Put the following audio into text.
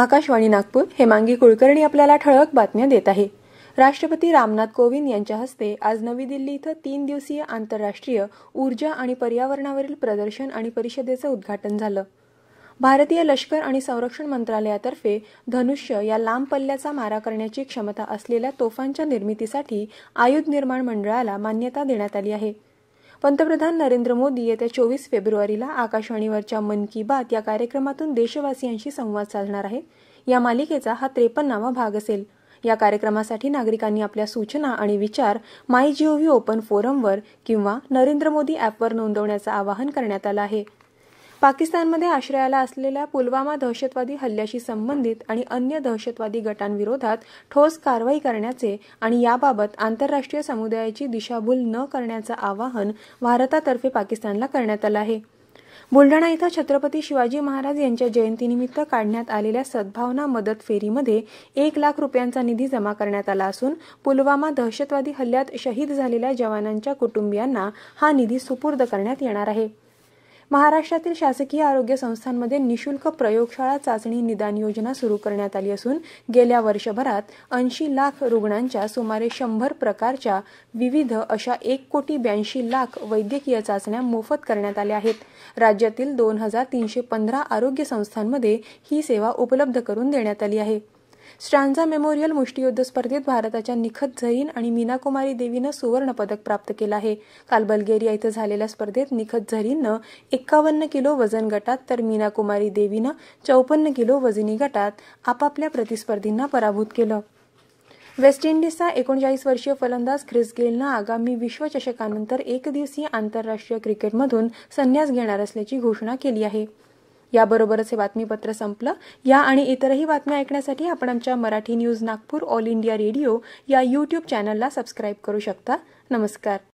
आकाशवाणी नागपूर हेमांगी कुलकर्णी आपल्याला ठळक बातम्या देत आहे राष्ट्रपती रामनाथ कोविंद यांच्या हस्ते आज नवी दिल्ली इथं तीन दिवसीय आंतरराष्ट्रीय ऊर्जा आणि पर्यावरणावरील प्रदर्शन आणि परिषदेचं उद्घाटन झालं भारतीय लष्कर आणि संरक्षण मंत्रालयातर्फे धनुष्य या लांब पल्ल्याचा मारा करण्याची क्षमता असलेल्या तोफांच्या निर्मितीसाठी आयुध निर्माण मंडळाला मान्यता देण्यात आली आहे पंतप्रधान नरेंद्र मोदी येत्या चोवीस फेब्रुवारीला आकाशवाणीवरच्या मन की बात या कार्यक्रमातून देशवासियांशी संवाद साधणार आहेत या मालिकेचा हा त्रेपन्नावा भाग असेल या कार्यक्रमासाठी नागरिकांनी आपल्या सूचना आणि विचार माय जीओव्ही ओपन फोरमवर किंवा नरेंद्र मोदी ॲपवर नोंदवण्याचं आवाहन करण्यात आलं आहे पाकिस्तानमध्ये आश्रयाला असलेल्या पुलवामा दहशतवादी हल्ल्याशी संबंधित आणि अन्य दहशतवादी गटांविरोधात ठोस कारवाई करण्याचे आणि याबाबत आंतरराष्ट्रीय समुदायाची दिशाभूल न करण्याचं आवाहन भारतातर्फे पाकिस्तानला करण्यात आलं आहे बुलढाणा इथं छत्रपती शिवाजी महाराज यांच्या जयंतीनिमित्त काढण्यात आलेल्या सद्भावना मदत फेरीमध्ये एक लाख रुपयांचा निधी जमा करण्यात आला असून पुलवामा दहशतवादी हल्ल्यात शहीद झालेल्या जवानांच्या कुटुंबियांना हा निधी सुपूर्द करण्यात येणार आहे महाराष्ट्रातील शासकीय आरोग्य संस्थांमध्ये निशुल्क प्रयोगशाळा चाचणी निदान योजना सुरू करण्यात आली असून गेल्या वर्षभरात ऐंशी लाख रुग्णांच्या सुमारे शंभर प्रकारच्या विविध अशा एक कोटी ब्याऐंशी लाख वैद्यकीय चाचण्या मोफत करण्यात आल्या आहेत राज्यातील दोन हजार तीनशे पंधरा आरोग्य संस्थांमध्ये ही सेवा उपलब्ध करून देण्यात आली आहे स्ट्रांझा मेमोरियल मुष्टीयुद्ध स्पर्धेत भारताच्या निखत झरीन आणि मीनाकुमारी देवीनं सुवर्ण पदक प्राप्त केलं आहे काल बल्गेरिया इथं झालेल्या स्पर्धेत निखत झरीननं एक्कावन्न किलो वजन गटात तर मीनाकुमारी देवीनं चौपन्न किलो वजनी गटात आपापल्या प्रतिस्पर्धींना पराभूत केलं वेस्ट इंडिजचा एकोणचाळीस वर्षीय फलंदाज ख्रिस गेलनं आगामी विश्वचषकानंतर एकदिवसीय आंतरराष्ट्रीय क्रिकेटमधून संन्यास घेणार असल्याची घोषणा केली आहे याबरोबरच हे बातमीपत्र संपलं या आणि इतरही बातम्या ऐकण्यासाठी आपण आमच्या Marathi news Nagpur All India Radio या यूट्यूब चॅनलला सबस्क्राईब करू शकता नमस्कार